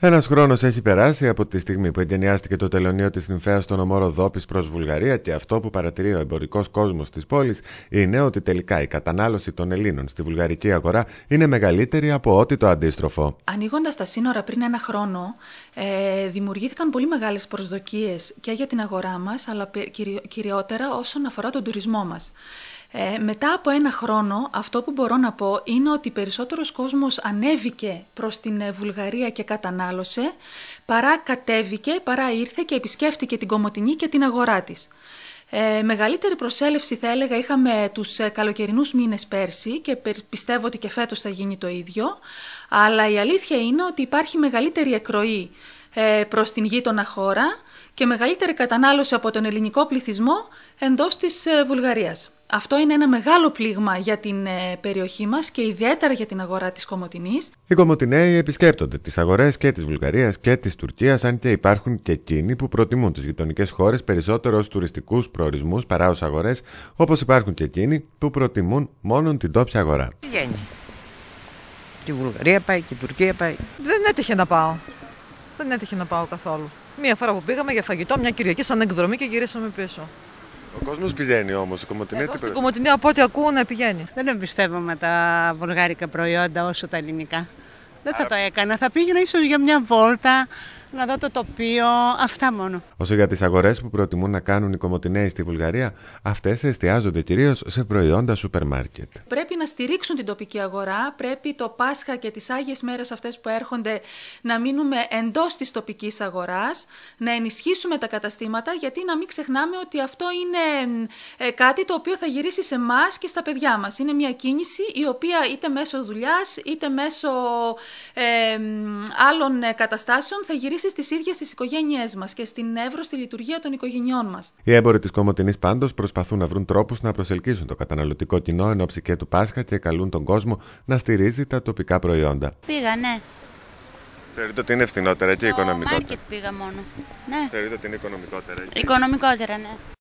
Ένας χρόνος έχει περάσει από τη στιγμή που εγκαινιάστηκε το τελωνίο της Νυμφαίας στον ομόρο Δόπης προς Βουλγαρία και αυτό που παρατηρεί ο εμπορικός κόσμος της πόλης είναι ότι τελικά η κατανάλωση των Ελλήνων στη βουλγαρική αγορά είναι μεγαλύτερη από ό,τι το αντίστροφο. Ανοίγοντας τα σύνορα πριν ένα χρόνο, ε, δημιουργήθηκαν πολύ μεγάλες προσδοκίες και για την αγορά μας, αλλά κυριότερα όσον αφορά τον τουρισμό μας. Ε, μετά από ένα χρόνο, αυτό που μπορώ να πω είναι ότι περισσότερος κόσμος ανέβηκε προς την ε, Βουλγαρία και κατανάλωσε παρά κατέβηκε, παρά ήρθε και επισκέφτηκε την Κομωτινή και την αγορά της. Ε, μεγαλύτερη προσέλευση θα έλεγα είχαμε τους ε, καλοκαιρινούς μήνες πέρσι και πιστεύω ότι και φέτος θα γίνει το ίδιο, αλλά η αλήθεια είναι ότι υπάρχει μεγαλύτερη εκροή ε, προς την γείτονα χώρα και μεγαλύτερη κατανάλωση από τον ελληνικό πληθυσμό εντός της ε, Βουλγαρίας. Αυτό είναι ένα μεγάλο πλήγμα για την ε, περιοχή μας και ιδιαίτερα για την αγορά της Κομωτινής. Οι Κομωτινέοι επισκέπτονται τις αγορές και της Βουλγαρίας και της Τουρκίας, αν και υπάρχουν και εκείνοι που προτιμούν τις γειτονικές χώρες περισσότερο ως τουριστικούς προορισμούς παρά ως αγορές, όπως υπάρχουν και εκείνοι που προτιμούν μόνο την τόπια αγορά. Πηγαίνει. Τη Βουλγαρία πάει, και η Τουρκία πάει. Δεν έτυχε να πάω δεν έτυχε να πάω καθόλου. Μία φορά που πήγαμε για φαγητό, μια Κυριακή σαν εκδρομή και γυρίσαμε πίσω. Ο κόσμος πηγαίνει όμως, η κομμωτινή. Εδώ, στην από ό,τι ακούω να πηγαίνει. Δεν εμπιστεύομαι τα βουλγάρικα προϊόντα όσο τα ελληνικά. Δεν θα το έκανα. Θα πήγαινα ίσως για μια βόλτα, να δω το τοπίο, αυτά μόνο. Όσο για τις αγορές που προτιμούν να κάνουν οι κομμωτινέοι στη Βουλγαρία, αυτές εστιάζονται κυρίως σε προϊόντα σούπερ μάρκετ. Πρέπει να στηρίξουν την τοπική αγορά, πρέπει το Πάσχα και τις Άγιες Μέρες αυτές που έρχονται να μείνουμε εντός της τοπικής αγοράς, να ενισχύσουμε τα καταστήματα, γιατί να μην ξεχνάμε ότι αυτό είναι ε, κάτι το οποίο θα γυρίσει σε εμάς και στα παιδιά μας. Είναι μια κίνηση η οποία είτε μέσω δουλειάς είτε μέσω ε, άλλων ε, καταστάσεων θα γυρίσει επίση στι ίδιε τι οικογένειές μας και στην εύρωστη λειτουργία των οικογενειών μας. Οι έμποροι της Κομωτινής πάντως προσπαθούν να βρουν τρόπους να προσελκύσουν το καταναλωτικό κοινό ενώ ώψη του Πάσχα και καλούν τον κόσμο να στηρίζει τα τοπικά προϊόντα. Πήγα, ναι. Θεωρείτε ότι είναι φθηνότερα και οικονομικότερα. Στο πήγα μόνο. Ναι. Θεωρείτε ότι είναι οικονομικότερα. Και... Οικονομικότερα, ναι.